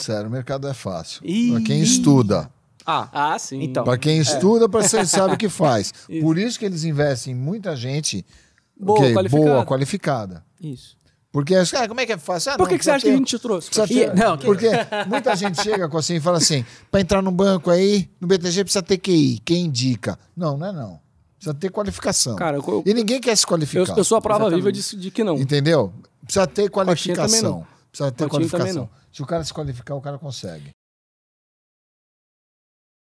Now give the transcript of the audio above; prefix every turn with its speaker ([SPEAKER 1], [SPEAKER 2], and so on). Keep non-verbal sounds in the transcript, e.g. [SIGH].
[SPEAKER 1] sincero, o mercado é fácil. E... Para quem estuda.
[SPEAKER 2] Ah, ah sim. Então, para quem é. estuda, é. para quem sabe o que [LAUGHS] faz.
[SPEAKER 1] Isso. Por isso que eles investem em muita gente boa, okay, qualificada. boa qualificada. Isso. Porque, cara,
[SPEAKER 2] ah, como é que é fácil? Ah, Por que, não, que você acha que a gente te trouxe? E, [LAUGHS] não, porque muita gente chega
[SPEAKER 1] com assim e fala assim: para entrar no banco aí, no BTG precisa ter QI. Quem indica? Não, não é não. Precisa ter qualificação. Cara, eu, e ninguém quer se qualificar. Eu, eu sou a prova Exatamente. viva de, de que não. Entendeu? Precisa ter qualificação. Precisa ter Coutinho qualificação. Se o cara se qualificar, o cara consegue.